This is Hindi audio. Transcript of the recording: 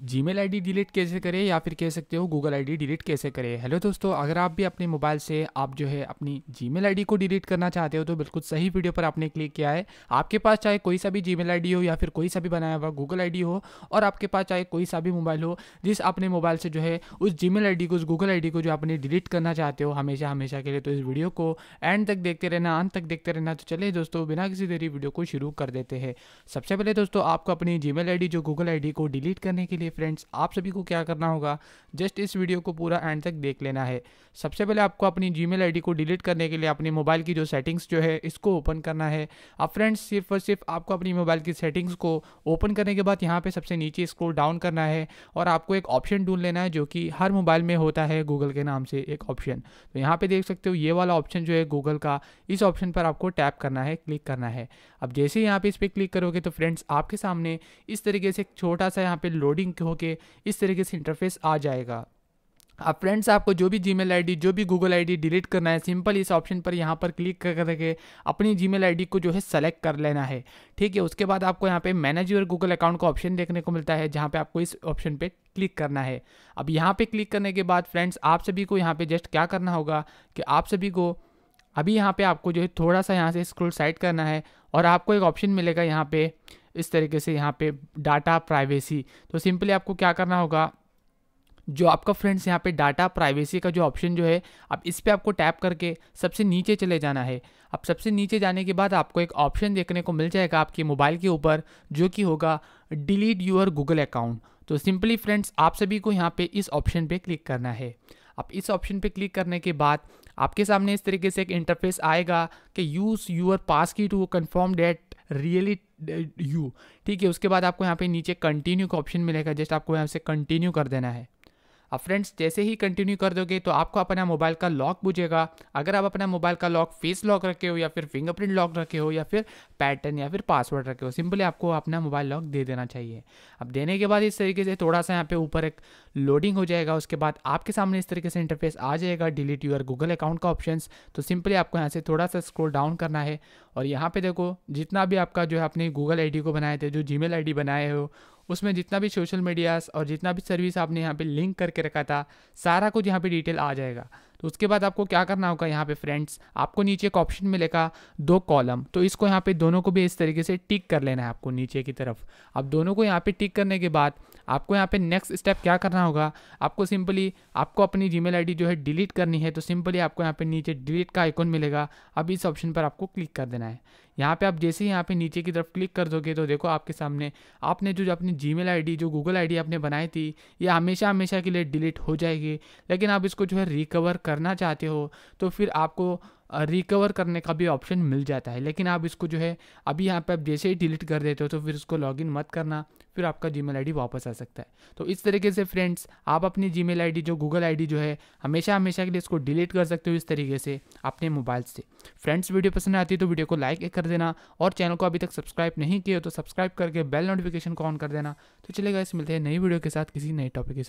जी मेल डिलीट कैसे करें या फिर कह सकते हो गूगल आई डिलीट कैसे करें हेलो दोस्तों अगर आप भी अपने मोबाइल से आप जो है अपनी जी मेल को डिलीट करना चाहते हो तो बिल्कुल सही वीडियो पर आपने क्लिक किया है आपके पास चाहे कोई सा भी जी मेल हो या फिर कोई सा भी बनाया हुआ गूगल आई हो और आपके पास चाहे कोई सा भी मोबाइल हो जिस अपने मोबाइल से जो है उस जी मेल को उस गूगल आई को जो आपने डिलीट करना चाहते हो हमेशा हमेशा के लिए तो इस वीडियो को एंड तक देखते रहना अंत तक देखते रहना तो चले दोस्तों बिना किसी देरी वीडियो को शुरू कर देते हैं सबसे पहले दोस्तों आपको अपनी जी मेल जो गूगल आई को डिलीट करने के लिए लिए फ्रेंड्स आप सभी को क्या करना होगा जस्ट इस वीडियो को पूरा एंड तक देख लेना है सबसे पहले आपको अपनी जी मेल को डिलीट करने के लिए अपने मोबाइल की जो सेटिंग्स जो है इसको ओपन करना है अब फ्रेंड्स सिर्फ और सिर्फ आपको अपनी मोबाइल की सेटिंग्स को ओपन करने के बाद यहाँ पर सबसे नीचे स्क्रोल डाउन करना है और आपको एक ऑप्शन ढूंढ लेना है जो कि हर मोबाइल में होता है गूगल के नाम से एक ऑप्शन तो यहाँ पर देख सकते हो ये वाला ऑप्शन जो है गूगल का इस ऑप्शन पर आपको टैप करना है क्लिक करना है अब जैसे ही यहाँ पे इस पर क्लिक करोगे तो फ्रेंड्स आपके सामने इस तरीके से एक छोटा सा यहाँ पे लोडिंग लिंक होके इस तरीके से इंटरफेस आ जाएगा अब फ्रेंड्स आपको जो भी जीमेल आईडी जो भी गूगल आईडी डिलीट करना है सिंपल इस ऑप्शन पर यहाँ पर क्लिक कर करके अपनी जीमेल आईडी को जो है सेलेक्ट कर लेना है ठीक है उसके बाद आपको यहाँ पे मैनेज योर गूगल अकाउंट का ऑप्शन देखने को मिलता है जहाँ पे आपको इस ऑप्शन पे क्लिक करना है अब यहाँ पे क्लिक करने के बाद फ्रेंड्स आप सभी को यहाँ पे जस्ट क्या करना होगा कि आप सभी को अभी यहाँ पे आपको जो है थोड़ा सा यहाँ से स्क्रोल साइड करना है और आपको एक ऑप्शन मिलेगा यहाँ पे इस तरीके से यहाँ पे डाटा प्राइवेसी तो सिंपली आपको क्या करना होगा जो आपका फ्रेंड्स यहाँ पे डाटा प्राइवेसी का जो ऑप्शन जो है अब इस पर आपको टैप करके सबसे नीचे चले जाना है अब सबसे नीचे जाने के बाद आपको एक ऑप्शन देखने को मिल जाएगा आपके मोबाइल के ऊपर जो कि होगा डिलीट यूर गूगल अकाउंट तो सिंपली फ्रेंड्स आप सभी को यहाँ पे इस ऑप्शन पे क्लिक करना है अब इस ऑप्शन पे क्लिक करने के बाद आपके सामने इस तरीके से एक इंटरफेस आएगा कि use your passkey to confirm that really you ठीक है उसके बाद आपको यहाँ पे नीचे कंटिन्यू का ऑप्शन मिलेगा जस्ट आपको यहाँ से कंटिन्यू कर देना है अब फ्रेंड्स जैसे ही कंटिन्यू कर दोगे तो आपको अपना मोबाइल का लॉक बुझेगा अगर आप अपना मोबाइल का लॉक फेस लॉक रखे हो या फिर फिंगरप्रिंट लॉक रखे हो या फिर पैटर्न या फिर पासवर्ड रखे हो सिंपली आपको अपना मोबाइल लॉक दे देना चाहिए अब देने के बाद इस तरीके से थोड़ा सा यहाँ पे ऊपर एक लोडिंग हो जाएगा उसके बाद आपके सामने इस तरीके से इंटरफेस आ जाएगा डिलीट यूर गूगल अकाउंट का ऑप्शन तो सिंपली आपको यहाँ से थोड़ा सा स्क्रोल डाउन करना है और यहाँ पे देखो जितना भी आपका जो है अपने गूगल आई को बनाए थे जो जी मेल बनाए हो उसमें जितना भी सोशल मीडियाज़ और जितना भी सर्विस आपने यहाँ पे लिंक करके रखा था सारा कुछ यहाँ पे डिटेल आ जाएगा तो उसके बाद आपको क्या करना होगा यहाँ पे फ्रेंड्स आपको नीचे एक ऑप्शन मिलेगा दो कॉलम तो इसको यहाँ पे दोनों को भी इस तरीके से टिक कर लेना है आपको नीचे की तरफ अब दोनों को यहाँ पे टिक करने के बाद आपको यहाँ पे नेक्स्ट स्टेप क्या करना होगा आपको सिंपली आपको अपनी जी मेल जो है डिलीट करनी है तो सिंपली आपको यहाँ पे नीचे डिलीट का आइकॉन मिलेगा अब इस ऑप्शन पर आपको क्लिक कर देना है यहाँ पे आप जैसे ही यहाँ पे नीचे की तरफ क्लिक कर दोगे तो देखो आपके सामने आपने जो अपनी जी मेल जो गूगल आई आपने बनाई थी ये हमेशा हमेशा के लिए डिलीट हो जाएगी लेकिन आप इसको जो है रिकवर करना चाहते हो तो फिर आपको रिकवर करने का भी ऑप्शन मिल जाता है लेकिन आप इसको जो है अभी यहाँ पर आप जैसे ही डिलीट कर देते हो तो फिर उसको लॉगिन मत करना फिर आपका जीमेल आईडी वापस आ सकता है तो इस तरीके से फ्रेंड्स आप अपनी जीमेल आईडी जो गूगल आईडी जो है हमेशा हमेशा के लिए इसको डिलीट कर सकते हो इस तरीके से अपने मोबाइल से फ्रेंड्स वीडियो पसंद आती है तो वीडियो को लाइक कर देना और चैनल को अभी तक सब्सक्राइब नहीं किया तो सब्सक्राइब करके बेल नोटिफिकेशन को ऑन कर देना तो चलेगा इस मिलते हैं नई वीडियो के साथ किसी नए टॉपिक के